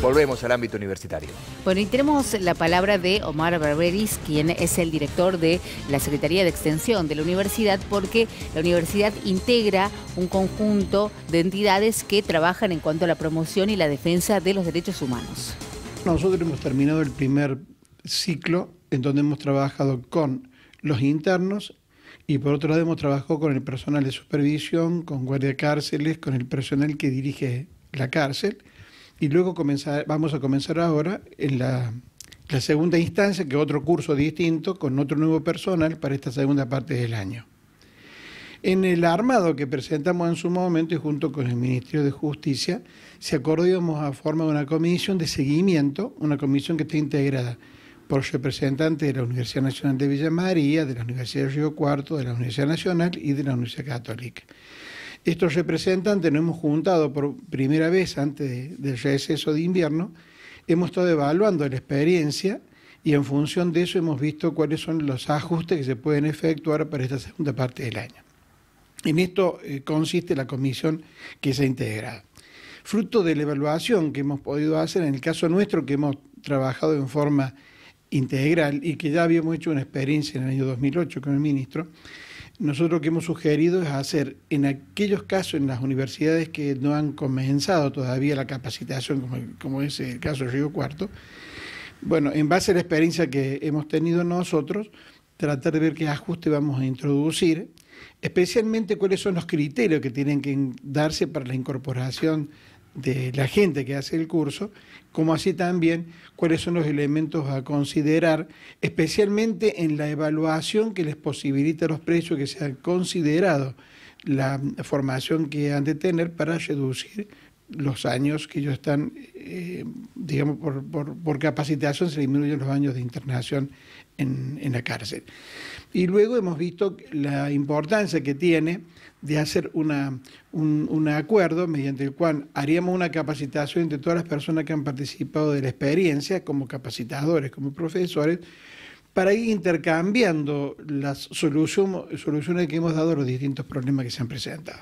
Volvemos al ámbito universitario. Bueno, y tenemos la palabra de Omar Barberis, quien es el director de la Secretaría de Extensión de la Universidad, porque la universidad integra un conjunto de entidades que trabajan en cuanto a la promoción y la defensa de los derechos humanos. Nosotros hemos terminado el primer ciclo en donde hemos trabajado con los internos y por otro lado hemos trabajado con el personal de supervisión, con guardia cárceles, con el personal que dirige la cárcel y luego vamos a comenzar ahora en la, segunda instancia, que es otro curso distinto con otro nuevo personal para esta segunda parte del año. En el armado que presentamos en su momento y junto con el Ministerio de Justicia, se acordó a a de una comisión de seguimiento, una comisión que está integrada por representantes de la Universidad Nacional de Villa María, de la Universidad de Río Cuarto, de la Universidad Nacional y de la Universidad Católica. Estos representantes nos hemos juntado por primera vez antes del receso de invierno, hemos estado evaluando la experiencia y en función de eso hemos visto cuáles son los ajustes que se pueden efectuar para esta segunda parte del año. En esto eh, consiste la comisión que se ha integrado. Fruto de la evaluación que hemos podido hacer, en el caso nuestro que hemos trabajado en forma integral y que ya habíamos hecho una experiencia en el año 2008 con el ministro, nosotros lo que hemos sugerido es hacer en aquellos casos en las universidades que no han comenzado todavía la capacitación, como, es el caso de Río Cuarto, bueno, en base a la experiencia que hemos tenido nosotros, tratar de ver qué ajuste vamos a introducir, especialmente cuáles son los criterios que tienen que darse para la incorporación de la gente que hace el curso, como así también cuáles son los elementos a considerar, especialmente en la evaluación que les posibilita los precios que se han considerado la formación que han de tener para reducir los años que ellos están eh, digamos, por, por, capacitación se disminuyen los años de internación en, la cárcel. Y luego hemos visto la importancia que tiene de hacer un, acuerdo mediante el cual haríamos una capacitación entre todas las personas que han participado de la experiencia, como capacitadores, como profesores, para ir intercambiando las soluciones que hemos dado a los distintos problemas que se han presentado.